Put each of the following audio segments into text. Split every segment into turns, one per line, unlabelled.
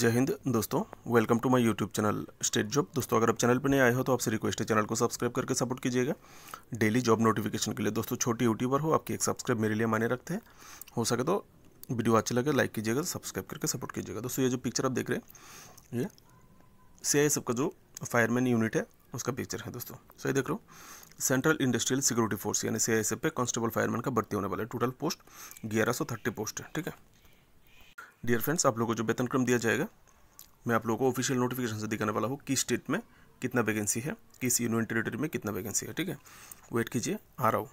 जय हिंद दोस्तों welcome to my YouTube channel state job दोस्तों अगर आप चैनल पर नहीं आए हो तो आपसे रिक्वेस्ट है चैनल को सब्सक्राइब करके सपोर्ट कीजिएगा डेली जॉब नोटिफिकेशन के लिए दोस्तों छोटी यूट्यूबर हो आपकी एक सब्सक्राइब मेरे लिए माने रखते हैं हो सके तो वीडियो अच्छी लगे लाइक कीजिएगा सब्सक्राइब करके सपोर्ट कीजिएगा दोस्तों ये जो पिक्चर आप देख रहे हैं ये सी का जो फायरमैन यूनिट है उसका पिक्चर है दोस्तों सही देख रहे हो सेंट्रल इंडस्ट्रियल सिक्योरिटी फोर्स यानी सी पे कॉन्स्टेबल फायरमैन का भर्ती होने वाला है टोटल पोस्ट ग्यारह पोस्ट है ठीक है डियर फ्रेंड्स आप लोगों को जो वेतन क्रम दिया जाएगा मैं आप लोगों को ऑफिशियल नोटिफिकेशन से दिखाने वाला हूँ किस स्टेट में कितना वैकेंसी है किस यूनियन टेरिटरी में कितना वैकेंसी है ठीक है वेट कीजिए आ रहा हूँ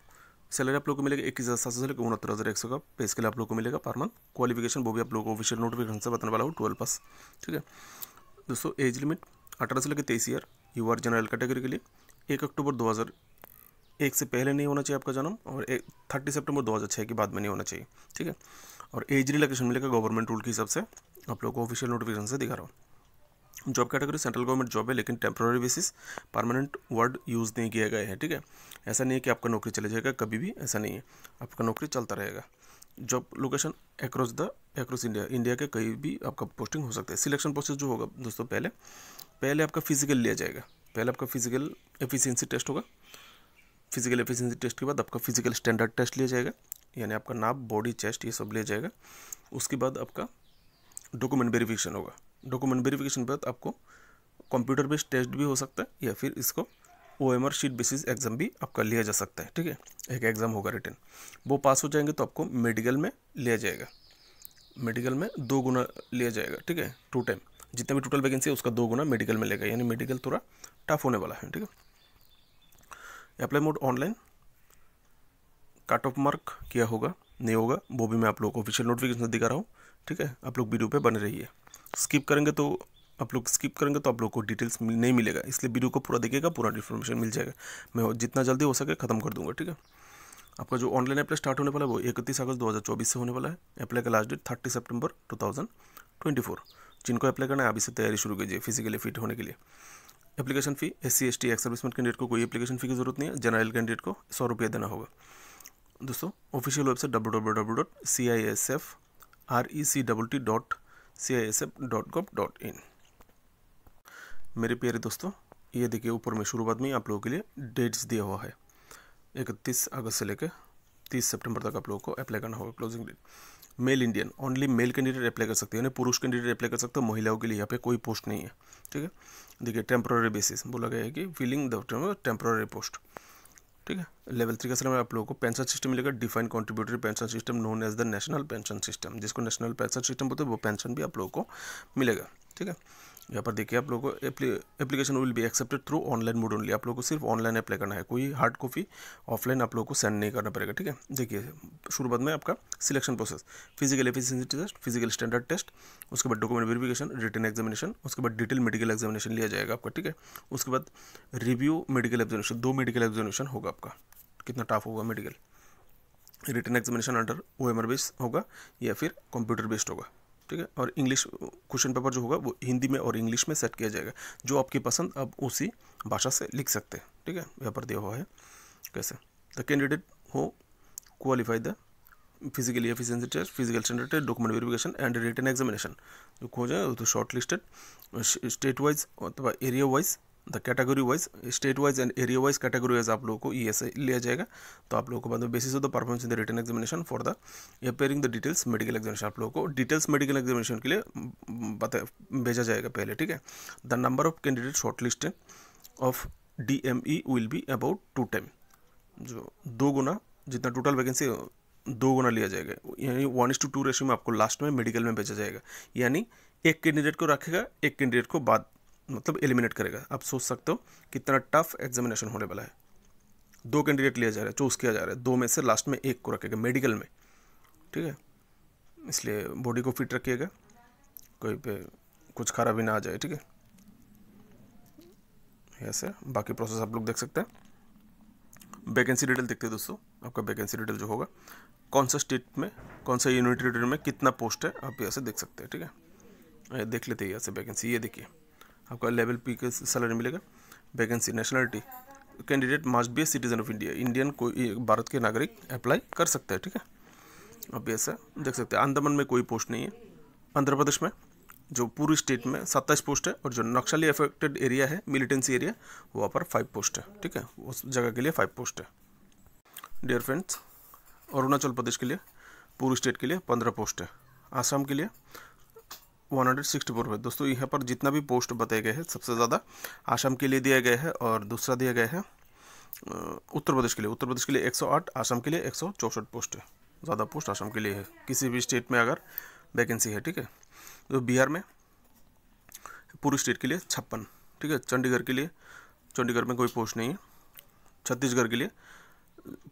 सैलरी आप लोग को मिलेगा इक्कीस हज़ार सात सौ से लेकर उनहत्तर हज़ार एक सौ का पे स्केल आप लोग को मिलेगा पर मंथ क्वालिफिकेशन वो भी आप लोग को ऑफिशियल नोटिफिकेशन से बताने वाला हूँ ट्वेल्व पास ठीक है दोस्तों एज लिमिट अठारह से लेकर तेईस year U R general category के लिए एक अक्टूबर दो हज़ार एक से पहले नहीं होना चाहिए आपका जन्म और एक थर्टी सेप्टेम्बर दो हज़ार छः के बाद में नहीं होना चाहिए ठीक है और एज रिलेक्शन मिलेगा गवर्नमेंट रूल के हिसाब से आप लोग को ऑफिशियल नोटिफिकेशन से दिखा रहा हूँ job category central government job है लेकिन temporary basis permanent word use नहीं किया गया है ठीक है ऐसा नहीं है कि आपका नौकरी चले जाएगा कभी भी ऐसा नहीं है आपका नौकरी चलता रहेगा job location across the across India India के कहीं भी आपका पोस्टिंग हो सकता है सिलेक्शन प्रोसेस जो होगा दोस्तों पहले पहले आपका फिजिकल लिया जाएगा पहले आपका फिजिकल एफिशिएंसी टेस्ट होगा फिजिकल एफिशिएंसी टेस्ट के बाद आपका फिजिकल स्टैंडर्ड टेस्ट लिया जाएगा यानी आपका नाप बॉडी चेस्ट ये सब ले जाएगा उसके बाद आपका डॉक्यूमेंट वेरिफिकेशन होगा डॉक्यूमेंट वेरिफिकेशन के बाद आपको कंप्यूटर बेस्ड टेस्ट भी हो सकता है या फिर इसको O M R sheet basis exam भी आपका लिया जा सकता है ठीक है एक एग्ज़ाम होगा रिटर्न वो पास हो जाएंगे तो आपको मेडिकल में लिया जाएगा मेडिकल में दो गुना लिया जाएगा ठीक है टू टाइम जितना भी टोटल वैकेंसी है उसका दो गुना मेडिकल में लेगा यानी मेडिकल थोड़ा टफ होने वाला है ठीक है apply mode online cut off mark किया होगा नहीं होगा वो भी मैं आप लोग को ऑफिशियल नोटिफिकेशन दिखा रहा हूँ ठीक है आप लोग वीडियो पे बने रहिए स्किप करेंगे तो आप लोग स्किप करेंगे तो आप लोग को डिटेल्स मिल, नहीं मिलेगा इसलिए वीडियो को पूरा देखिएगा पूरा इन्फॉर्मेशन मिल जाएगा मैं जितना जल्दी हो सके खत्म कर दूँगा ठीक है आपका जो ऑनलाइन अप्लाई स्टार्ट होने वाला है वो इकतीस अगस्त दो से होने वाला है अप्लाई का last date thirty September two thousand twenty four जिनको अप्लाई करना है अभी से तैयारी शुरू कीजिए फिजिकली फिट होने के लिए application fee S C S T ex candidate को कोई एप्लीकेशन फी की जरूरत नहीं है जनरल कैंडिडेट को सौ रुपया देना होगा दोस्तों official website W W W dot C I S F R E C double T dot C I S F dot gov dot in मेरे प्यारे दोस्तों ये देखिए ऊपर में शुरुआत में आप लोगों के लिए डेट्स दिया हुआ है इकतीस अगस्त से लेकर तीस सितंबर तक आप लोगों को अप्लाई करना होगा closing date male Indian only male candidate apply कर सकते हैं यानी पुरुष कैंडिडेट अप्लाई कर सकते हैं महिलाओं के लिए यहाँ पे कोई पोस्ट नहीं है ठीक है देखिए टेम्प्रोरी बेसिस बोला गया है कि फिलिंग द टेम्प्रोरी पोस्ट ठीक है लेवल थ्री का सर आप लोगों को पेंशन सिस्टम मिलेगा defined contributory pension system known as the national pension system जिसको नेशनल पेंशन सिस्टम बोलते हैं वो पेंशन भी आप लोगों को मिलेगा ठीक है यहाँ पर देखिए आप लोगों को application will be accepted through online mode only आप लोग को सिर्फ ऑनलाइन अप्लाई करना है कोई हार्ड कॉपी ऑफलाइन आप लोग को सेंड नहीं करना पड़ेगा ठीक है देखिए शुरुआत में आपका selection process physical efficiency test physical standard test उसके बाद डॉक्यूमेंट वेरिफिकेशन रिटर्न एग्जामिनेशन उसके बाद डिटेल मेडिकल एग्जामिनेशन लिया जाएगा आपका ठीक है उसके बाद रिव्यू मेडिकल एग्जामिनेशन दो मेडिकल एग्जामिनेशन होगा आपका कितना टफ होगा medical written examination under O M R based होगा या फिर कंप्यूटर बेस्ड होगा ठीक है और इंग्लिश क्वेश्चन पेपर जो होगा वो हिंदी में और इंग्लिश में सेट किया जाएगा जो आपकी पसंद आप उसी भाषा से लिख सकते हैं ठीक है यहाँ पर दिया हुआ है कैसे the candidate who qualify the physically efficiency test physical standard test document verification and written examination जो खोजें तो शॉर्ट लिस्टेड स्टेट वाइज अथवा area wise the category wise state wise and area wise category wise आप लोगों को E S I लिया जाएगा तो आप लोगों को बाद में basis of the performance in the written examination for the appearing the details medical examination आप लोगों को डिटेल्स मेडिकल एग्जामिनेशन के लिए बता भेजा जाएगा पहले ठीक है the number of candidate short list of D M E will be about two time जो दो गुना जितना टोटल वैकेंसी दो गुना लिया जाएगा यानी one is to two ratio में आपको लास्ट में मेडिकल में भेजा जाएगा यानी एक कैंडिडेट को रखेगा एक कैंडिडेट को बाद मतलब एलिमिनेट करेगा आप सोच सकते हो कितना टफ एग्जामिनेशन होने वाला है दो कैंडिडेट लिया जा रहा है चूज़ किया जा रहा है दो में से लास्ट में एक को रखेगा मेडिकल में ठीक है इसलिए बॉडी को फिट रखिएगा कोई पे कुछ खराब भी ना आ जाए ठीक है ऐसे बाकी प्रोसेस आप लोग देख सकते हैं वैकेंसी डिटेल देखते हैं दोस्तों आपका वैकेंसी डिटेल जो होगा कौन सा स्टेट में कौन सा यूनिट में कितना पोस्ट है आप यहाँ से देख सकते हैं ठीक है देख लेते हैं यहाँ से वैकेंसी ये देखिए आपका लेवल पी के सैलरी मिलेगा vacancy nationality candidate must be citizen of India Indian कोई भारत के नागरिक अप्लाई कर सकते हैं ठीक है अब ऐसा देख सकते हैं अंडमान में कोई पोस्ट नहीं है आंध्र प्रदेश में जो पूरी स्टेट में सत्ताईस पोस्ट है और जो नक्सली अफेक्टेड एरिया है मिलिटेंसी एरिया वहाँ पर फाइव पोस्ट है ठीक है उस जगह के लिए फाइव पोस्ट है डियर फ्रेंड्स अरुणाचल प्रदेश के लिए पूरी स्टेट के लिए पंद्रह पोस्ट है आसाम के लिए 164 पे दोस्तों यहाँ पर जितना भी पोस्ट बताए गए हैं सबसे ज़्यादा आसाम के लिए दिया गया है और दूसरा दिया गया है उत्तर प्रदेश के लिए उत्तर प्रदेश के लिए 108 आसाम के लिए एक पोस्ट है ज़्यादा पोस्ट आसाम के लिए है किसी भी स्टेट में अगर वैकेंसी है ठीक है तो बिहार में पूरी स्टेट के लिए छप्पन ठीक है चंडीगढ़ के लिए चंडीगढ़ में कोई पोस्ट नहीं है छत्तीसगढ़ के लिए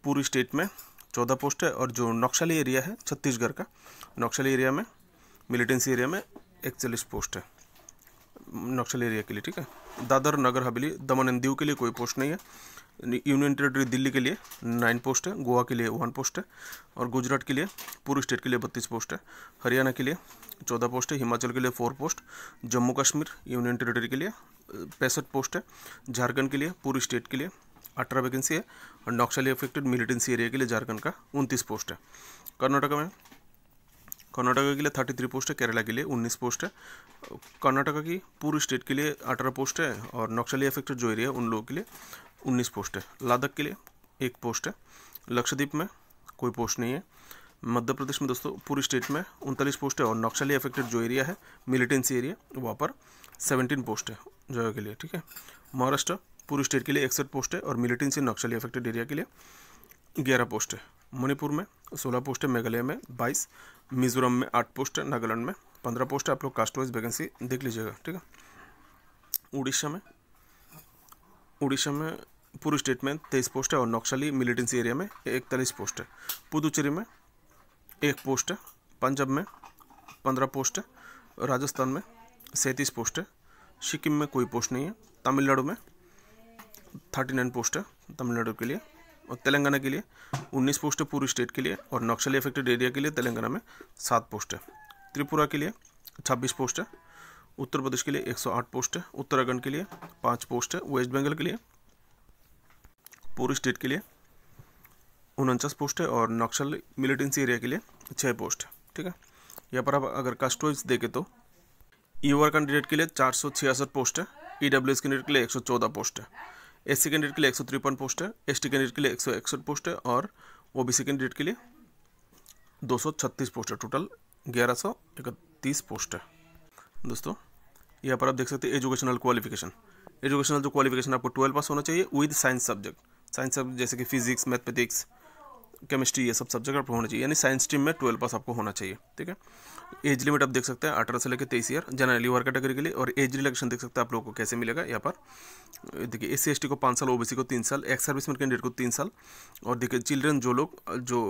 पूरी स्टेट में चौदह पोस्ट है और जो नक्शली एरिया है छत्तीसगढ़ का नक्शली एरिया में मिलिटेंसी एरिया में इकतालीस पोस्ट है नक्सल एरिया के लिए ठीक है दादर नगर हवेली दमन एंड दीव के लिए कोई पोस्ट नहीं है यूनियन टेरेटरी दिल्ली के लिए नाइन पोस्ट है गोवा के लिए वन पोस्ट है और गुजरात के लिए पूरी स्टेट के लिए बत्तीस पोस्ट है हरियाणा के लिए चौदह पोस्ट है हिमाचल के लिए four post Jammu Kashmir union territory के लिए पैंसठ पोस्ट है झारखंड के लिए पूरी स्टेट के लिए अठारह वैकेंसी है और नक्सली अफेक्टेड मिलिटेंसी एरिया के लिए झारखंड का उनतीस पोस्ट है कर्नाटका में कर्नाटका के लिए थर्टी थ्री पोस्ट है केरला के लिए उन्नीस पोस्ट है कर्नाटका की पूरी स्टेट के लिए अठारह पोस्ट है और नक्सली अफेक्टेड जो एरिया है उन लोगों के लिए उन्नीस पोस्ट है लद्दाख के लिए एक पोस्ट है लक्षद्वीप में कोई पोस्ट नहीं है मध्य प्रदेश में दोस्तों पूरी स्टेट में उनतालीस पोस्ट है और नक्सली अफेक्टेड जो एरिया है मिलिटेंसी एरिया वहाँ पर सेवनटीन पोस्ट है जगह के लिए ठीक है महाराष्ट्र पूरी स्टेट के लिए इकसठ पोस्ट है और मिलिटेंसी नक्सली अफेक्टेड एरिया के लिए ग्यारह पोस्ट है मणिपुर में सोलह पोस्ट है मेघालय में बाईस मिजोरम में आठ पोस्ट है नागालैंड में पंद्रह पोस्ट है आप लोग कास्ट वाइज वैकेंसी देख लीजिएगा ठीक है उड़ीसा में उड़ीसा में पूरी स्टेट में तेईस पोस्ट है और नक्सली मिलिटेंसी एरिया में इकतालीस पोस्ट है पुदुचेरी में एक पोस्ट है पंजाब में पंद्रह पोस्ट है राजस्थान में सैंतीस पोस्ट है सिक्किम में कोई पोस्ट नहीं है तमिलनाडु में थर्टी नाइन पोस्ट है तमिलनाडु के लिए और तेलंगाना के लिए उन्नीस पोस्ट है पूरी स्टेट के लिए और नक्सली अफेक्टेड एरिया के लिए तेलंगाना में सात पोस्ट है त्रिपुरा के लिए छब्बीस पोस्ट है उत्तर प्रदेश के लिए 108 पोस्ट है उत्तराखंड के लिए पाँच पोस्ट है वेस्ट बंगाल के लिए पूरी स्टेट के लिए उनचास पोस्ट है और नक्सल मिलिटेंसी एरिया के लिए छः पोस्ट है ठीक है यहाँ पर आप अगर कास्ट वाइज देखें तो यूआर कैंडिडेट के लिए चार पोस्ट है ई डब्ल्यू एस कैंडिडेट के लिए एक पोस्ट है एस सी कैंडिडेट के लिए एक सौ तिरपन पोस्ट है एस टी कैंडिडेट के लिए एक सौ इकसठ पोस्ट है और ओ बी सी कैंडिडेट के लिए दो सौ छत्तीस पोस्ट है टोटल ग्यारह सौ इकतीस पोस्ट है दोस्तों यहाँ पर आप देख सकते हैं एजुकेशनल क्वालिफिकेशन एजुकेशनल जो क्वालिफिकेशन आपको ट्वेल्व पास होना चाहिए with science subject science subject जैसे कि फिजिक्स मैथमेटिक्स केमिस्ट्री ये सब सब्जेक्ट आपको होना चाहिए यानी साइंस स्ट्रीम में ट्वेल्व पास आपको होना चाहिए ठीक है एज लिमिट आप देख सकते हैं अठारह से लेकर तेईस ईयर जनरल यूर कैटेगरी के लिए और एज रिलेक्शन देख सकते हैं आप लोगों को कैसे मिलेगा यहाँ पर देखिए एस सी को पाँच साल ओबीसी को तीन साल एक्स सर्विसमैन कैंडिडेट को तीन साल और देखिए चिल्ड्रन जो लोग जो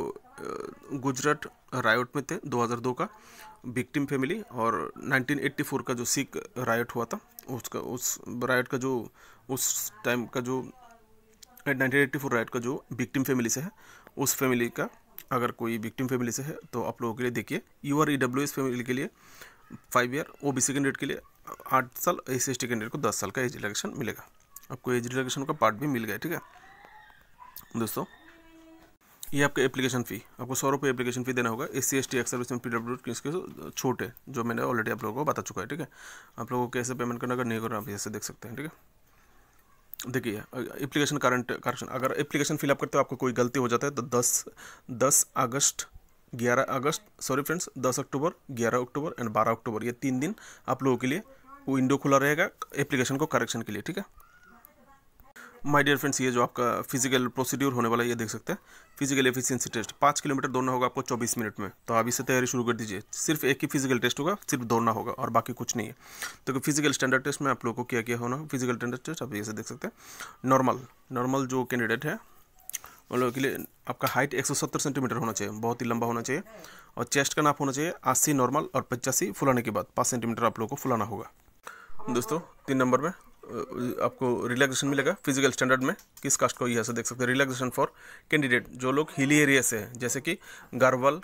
गुजरात रायट में थे 2002 का विक्टिम फैमिली और 1984 का जो सिख रायट हुआ था उसका उस रायट का जो उस टाइम का जो नाइनटीन एट्टी फोर राइट का जो विक्टिम फैमिली से है उस फैमिली का अगर कोई विक्टिम फैमिली से है तो आप लोगों के लिए देखिए U R E W S family के लिए five year O B C candidate के लिए आठ साल एस एस टी कैंडिडेट को दस साल का एज रिलेक्शन मिलेगा आपको एज रिलेक्शन का पार्ट भी मिल गया ठीक है दोस्तों ये आपका एप्लीकेशन फ़ी आपको सौ रुपये एप्लीकेशन फ़ी देना होगा S C S T ex service P W किसके जो मैंने ऑलरेडी आप लोगों को बता चुका है ठीक है आप लोगों को कैसे पेमेंट करना अगर नहीं करना आप जैसे देख सकते हैं ठीक है देखिए एप्लीकेशन करंट करेक्शन अगर एप्लीकेशन फिलअप करते हो आपको कोई गलती हो जाता है तो दस दस अगस्त ग्यारह अगस्त सॉरी फ्रेंड्स दस अक्टूबर ग्यारह अक्टूबर एंड बारह अक्टूबर ये तीन दिन आप लोगों के लिए विंडो खुला रहेगा एप्लीकेशन को करेक्शन के लिए ठीक है माय डियर फ्रेंड्स ये जो आपका फिजिकल प्रोसीड्यूर होने वाला है ये देख सकते हैं फिजिकल एफिशिएंसी टेस्ट पाँच किलोमीटर दौड़ना होगा आपको चौबीस मिनट में तो आप इसे तैयारी शुरू कर दीजिए सिर्फ एक ही फिजिकल टेस्ट होगा सिर्फ दौड़ना होगा और बाकी कुछ नहीं है तो फिजिकल स्टैंडर्ड टेस्ट में आप लोगों को क्या क्या होना फिजिकल स्टैंडर्ड टेस्ट आप ये देख सकते हैं नॉर्मल नॉर्मल जो कैंडिडेट है उन लोगों के लिए आपका हाइट एक सेंटीमीटर होना चाहिए बहुत ही लंबा होना चाहिए और चेस्ट का नाप होना चाहिए अस्सी नॉर्मल और पचासी फुलाने के बाद पाँच सेंटीमीटर आप लोग को फुलाना होगा दोस्तों तीन नंबर में आपको रिलैक्सेशन मिलेगा फिजिकल स्टैंडर्ड में किस कास्ट को यह से देख सकते हैं रिलैक्सेशन फॉर कैंडिडेट जो लोग हिली एरिया से हैं जैसे कि Garhwal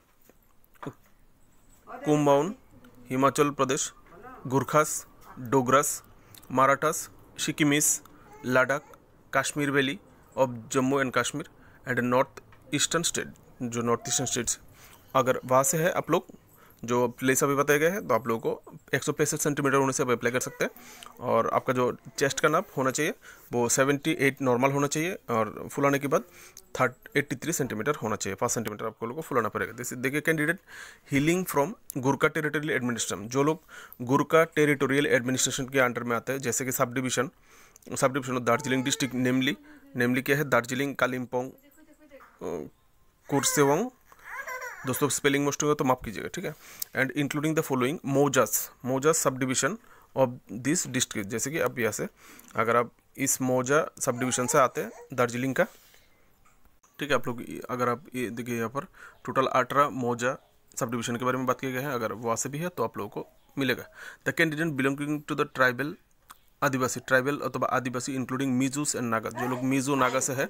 Kumaon Himachal Pradesh Gurkhas Dogras Marathas Sikkimese Ladakh Kashmir valley of Jammu and Kashmir and north eastern state जो नॉर्थ ईस्टर्न स्टेट्स अगर वहाँ से है आप लोग जो प्लेस अभी बताए गए हैं तो आप लोगों को एक सौ सेंटीमीटर होने से आप अप्लाई कर सकते हैं और आपका जो चेस्ट का नाप होना चाहिए वो 78 नॉर्मल होना चाहिए और फुलाने के बाद थर्ट एट्टी सेंटीमीटर होना चाहिए पाँच सेंटीमीटर आपको लोगों को फुलाना पड़ेगा जैसे देखिए candidate healing from गुरका territorial administration जो लोग गुरका टेरिटोरियल एडमिनिस्ट्रेशन के अंडर में आते हैं जैसे कि sub division sub division of Darjeeling district नेमली नेमली क्या है दार्जिलिंग कालिम्पोंग कुर्सेवंग दोस्तों स्पेलिंग मोस्ट होगा तो माफ़ कीजिएगा ठीक है and including the following mouzas mouza sub division of this district जैसे कि अब यहाँ से अगर आप इस मोजा सब डिविजन से आते हैं दार्जिलिंग का ठीक है आप लोग अगर आप ये देखिए यहाँ पर टोटल अठारह मोजा सब डिविजन के बारे में बात किए गए हैं अगर वहाँ से भी है तो आप लोगों को मिलेगा the candidate belonging to the tribal Adivasi tribal अथवा आदिवासी इंक्लूडिंग मीजूस एंड नागा जो लोग मिजू नागा से है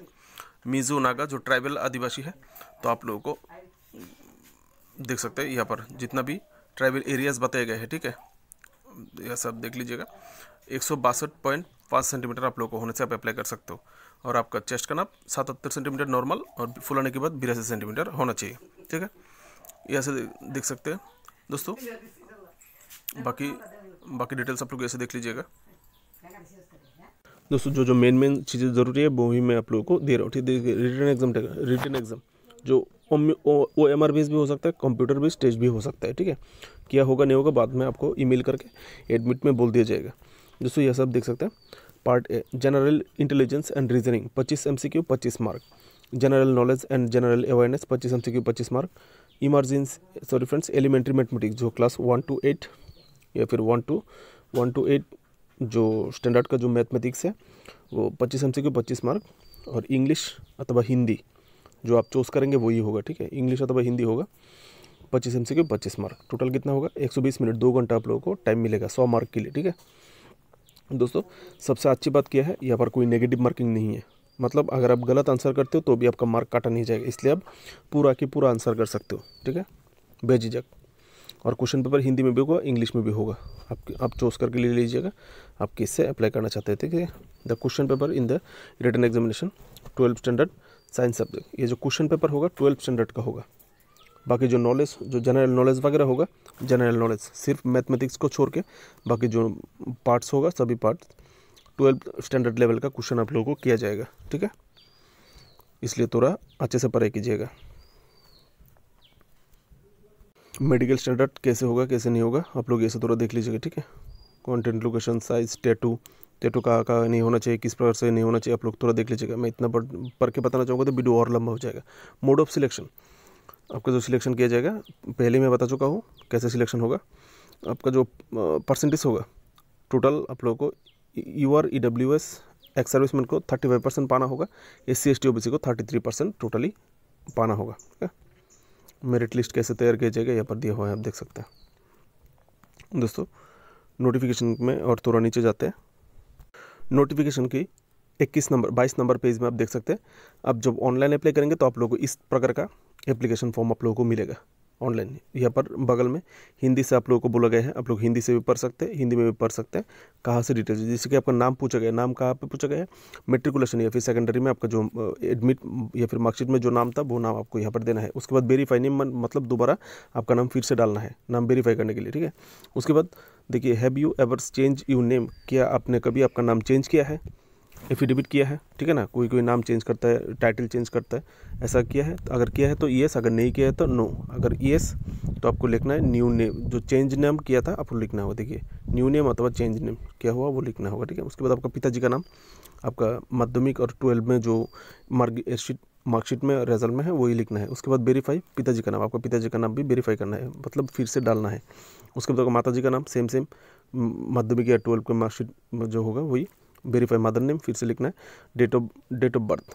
मिजू नागा जो ट्राइबल आदिवासी है तो आप लोगों को देख सकते हैं यहाँ पर जितना भी ट्राइबल एरियाज बताए गए हैं ठीक है यह सब देख लीजिएगा एक सौ बासठ पॉइंट पाँच सेंटीमीटर आप लोग को होने से आप अप्लाई कर सकते हो और आपका चेस्ट का नाप सतहत्तर सेंटीमीटर नॉर्मल और फुल आने के बाद बिरासी सेंटीमीटर होना चाहिए ठीक है यह से देख सकते हैं दोस्तों बाकी बाकी डिटेल्स आप लोग ऐसे देख लीजिएगा दोस्तों जो जो मेन मेन चीज़ें ज़रूरी है वो भी मैं आप लोगों को दे रहा हूँ ठीक है रिटर्न एग्जाम रिटर्न एग्जाम जो वो एम बेस भी हो सकता है कंप्यूटर भी टेस्ट भी हो सकता है ठीक है क्या होगा नहीं होगा बाद में आपको ईमेल करके एडमिट में बोल दिया जाएगा दोस्तों यह सब देख सकते हैं part A general intelligence and reasoning पच्चीस एम सी पच्चीस mark general knowledge and general awareness पच्चीस एम सी पच्चीस mark emergency sorry friends elementary mathematics जो क्लास वन टू एट या फिर one two one two eight जो standard का जो मैथमेटिक्स है वो पच्चीस एम सी पच्चीस मार्क और इंग्लिश अथवा हिंदी जो आप चूज़ करेंगे वही होगा ठीक है इंग्लिश अथवा हिंदी होगा पच्चीस एम सी क्यू पच्चीस मार्क टोटल कितना होगा एक सौ बीस मिनट दो घंटा आप लोगों को टाइम मिलेगा सौ मार्क के लिए ठीक है दोस्तों सबसे अच्छी बात क्या है यहाँ पर कोई नेगेटिव मार्किंग नहीं है मतलब अगर आप गलत आंसर करते हो तो भी आपका मार्क काटा नहीं जाएगा इसलिए आप पूरा के पूरा आंसर कर सकते हो ठीक है बेझिझक और क्वेश्चन पेपर हिंदी में भी होगा इंग्लिश में भी होगा आप आप चूज करके ले लीजिएगा आप किससे अप्लाई करना चाहते हैं ठीक है the question paper in the written examination twelfth standard science subject ये जो क्वेश्चन पेपर होगा ट्वेल्थ स्टैंडर्ड का होगा बाकी जो नॉलेज जो जनरल नॉलेज वगैरह होगा जनरल नॉलेज सिर्फ मैथमेटिक्स को छोड़ के बाकी जो पार्ट्स होगा सभी पार्ट्स ट्वेल्थ स्टैंडर्ड लेवल का क्वेश्चन आप लोगों को किया जाएगा ठीक है इसलिए थोड़ा अच्छे से पढ़ाई कीजिएगा मेडिकल स्टैंडर्ड कैसे होगा कैसे नहीं होगा आप लोग ऐसे थोड़ा देख लीजिएगा ठीक है content location size tattoo tattoo का का नहीं होना चाहिए किस प्रकार से नहीं होना चाहिए आप लोग थोड़ा देख लीजिएगा मैं इतना पढ़ के बताना चाहूँगा तो वीडियो और लंबा हो जाएगा मोड ऑफ सिलेक्शन आपका जो सिलेक्शन किया जाएगा पहले मैं बता चुका हूँ कैसे सिलेक्शन होगा आपका जो परसेंटेज होगा टोटल आप लोगों को U R E W S ex serviceman को थर्टी फाइव परसेंट पाना होगा S C S T O B C को थर्टी थ्री परसेंट टोटली पाना होगा ठीक है मेरिट लिस्ट कैसे तैयार किया जाएगा यहाँ पर दिया हुआ है आप देख सकते हैं दोस्तों नोटिफिकेशन में और थोड़ा नीचे जाते हैं नोटिफिकेशन की इक्कीस नंबर बाईस नंबर पेज में आप देख सकते हैं आप जब ऑनलाइन अप्लाई करेंगे तो आप लोगों को इस प्रकार का एप्लीकेशन फॉर्म आप लोगों को मिलेगा ऑनलाइन यहाँ पर बगल में हिंदी से आप लोगों को बोला गया है आप लोग हिंदी से भी पढ़ सकते हैं हिंदी में भी पढ़ सकते हैं कहाँ से डिटेल्स जैसे कि आपका नाम पूछा गया नाम कहाँ पे पूछा गया है मेट्रिकुलेशन या फिर सेकेंडरी में आपका जो एडमिट या फिर मार्कशीट में जो नाम था वो नाम आपको यहाँ पर देना है उसके बाद वेरीफाई नहीं मतलब दोबारा आपका नाम फिर से डालना है नाम वेरीफाई करने के लिए ठीक है उसके बाद देखिए have you ever change you name क्या आपने कभी आपका नाम चेंज किया है एफिडेविट किया है ठीक है ना कोई कोई नाम चेंज करता है टाइटल चेंज करता है ऐसा किया है तो अगर किया है तो येस अगर नहीं किया है तो नो अगर येस तो आपको लिखना है न्यू नेम जो चेंज नेम किया था आपको लिखना होगा देखिए न्यू नेम अथवा चेंज नेम क्या हुआ वो लिखना होगा ठीक है उसके बाद आपका पिताजी का नाम आपका माध्यमिक और ट्वेल्व में जो मार्ग मार्कशीट में रिजल्ट में है वही लिखना है उसके बाद वेरीफाई पिताजी का नाम आपका पिताजी का नाम भी वेरीफाई करना है मतलब फिर से डालना है उसके बाद माता जी का नाम सेम सेम माध्यमिक या ट्वेल्व का मार्कशीट जो होगा वही वेरीफाई मदर नेम फिर से लिखना है date of date of birth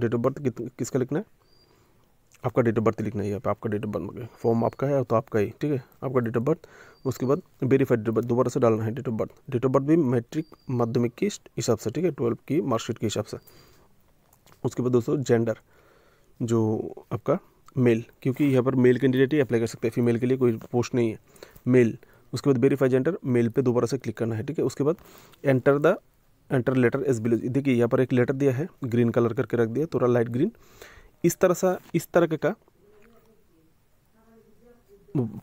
date of birth किसका लिखना है आपका डेट ऑफ बर्थ लिखना है यहाँ पे आपका डेट ऑफ बर्थ फॉर्म आपका है तो आपका ही ठीक है आपका डेट ऑफ बर्थ उसके बाद वेरीफाइड डेट ऑफ बर्थ दोबारा से डालना है date of birth date of birth भी मैट्रिक माध्यमिक के हिसाब से ठीक है ट्वेल्व की मार्कशीट के हिसाब से उसके बाद दोस्तों जेंडर जो आपका मेल क्योंकि यहाँ पर मेल कैंडिडेट ही अप्लाई कर सकते हैं फीमेल के लिए कोई पोस्ट नहीं है मेल उसके बाद वेरीफाई जेंडर मेल पे दोबारा से क्लिक करना है ठीक है उसके बाद enter the enter letter as below देखिए यहाँ पर एक लेटर दिया है ग्रीन कलर करके रख दिया थोड़ा लाइट ग्रीन इस तरह सा इस तरह का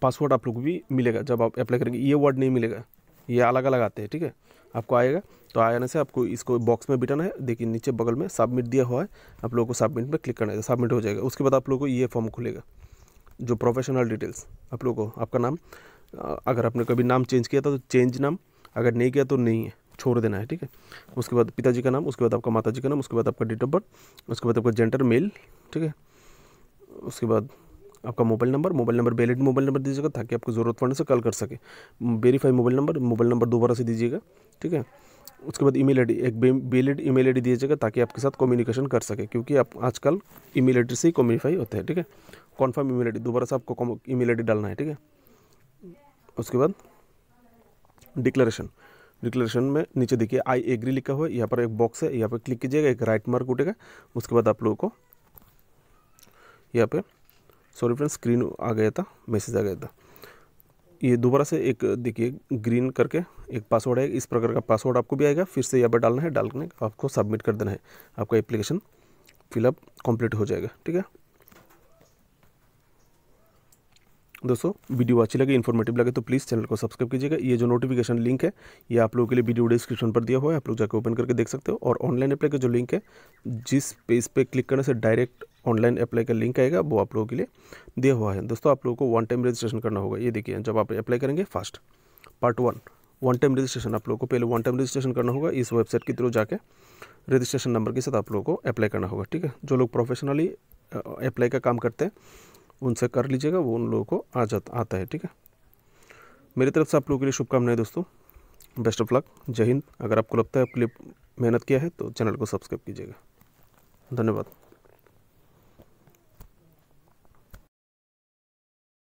पासवर्ड आप लोग भी मिलेगा जब आप अप्लाई करेंगे ये वर्ड नहीं मिलेगा ये अलग अलग आते हैं ठीक है आपको आएगा तो आ जाने से आपको इसको बॉक्स में बिटाना है देखिए नीचे बगल में सबमिट दिया हुआ है आप लोगों को सबमिट में क्लिक करना है सबमिट हो जाएगा उसके बाद आप लोगों को ये फॉर्म खुलेगा जो प्रोफेशनल डिटेल्स आप लोगों को आपका नाम अगर आपने कभी नाम चेंज किया था तो चेंज नाम अगर नहीं किया तो नहीं है छोड़ देना है ठीक है उसके बाद पिताजी का नाम उसके बाद आपका माता का नाम उसके बाद आपका डेट ऑफ बर्थ उसके बाद आपका जेंडर मेल ठीक है उसके बाद आपका mobile number mobile number valid mobile number दीजिएगा ताकि आपको ज़रूरत पड़ने से कॉल कर सके verify mobile number mobile number दोबारा से दीजिएगा ठीक है उसके बाद ईमेल आईडी एक वैलिड ईमेल आईडी दीजिएगा ताकि आपके साथ कम्युनिकेशन कर सके क्योंकि आप आजकल ईमेल आईडी से ही कम्युनिफाई होते हैं ठीक है कॉन्फर्म ईमेल आईडी दोबारा से आपको ईमेल आईडी डालना है ठीक है उसके बाद डिक्लेरेशन डिक्लेरेशन में नीचे देखिए आई एग्री लिखा हुआ है यहाँ पर एक बॉक्स है यहाँ पर क्लिक कीजिएगा एक राइट मार्क उठेगा उसके बाद आप लोगों को यहाँ पर सॉरी फ्रेंड स्क्रीन आ गया था मैसेज आ गया था ये दोबारा से एक देखिए ग्रीन करके एक पासवर्ड है इस प्रकार का पासवर्ड आपको भी आएगा फिर से यहाँ पर डालना है डालने आपको सबमिट कर देना है आपका एप्लीकेशन फिलअप कंप्लीट हो जाएगा ठीक है दोस्तों वीडियो अच्छी लगे इन्फॉर्मेटिव लगे तो प्लीज़ चैनल को सब्सक्राइब कीजिएगा ये जो नोटिफिकेशन लिंक है ये आप लोगों के लिए वीडियो डिस्क्रिप्शन पर दिया हुआ है आप लोग जाकर ओपन करके देख सकते हो और ऑनलाइन अप्लाई का जो लिंक है जिस पेज पे क्लिक करने से डायरेक्ट ऑनलाइन अप्लाई का लिंक आएगा वो आप लोगों के लिए दिया हुआ है दोस्तों आप लोगों को वन टाइम रजिस्ट्रेशन करना होगा ये देखिए जब आप अप्लाई करेंगे first part one one time registration आप लोगों को पहले वन टाइम रजिस्ट्रेशन करना होगा इस वेबसाइट के थ्रू जाके रजिस्ट्रेशन नंबर के साथ आप लोगों को अप्लाई करना होगा ठीक है जो लोग प्रोफेशनली अप्लाई का काम करते हैं उनसे कर लीजिएगा वो उन लोगों को आ जाता आता है ठीक है मेरी तरफ से आप लोगों के लिए शुभकामनाएं दोस्तों बेस्ट ऑफ लक जय हिंद अगर आपको लगता है आपके लिए मेहनत किया है तो चैनल को सब्सक्राइब कीजिएगा धन्यवाद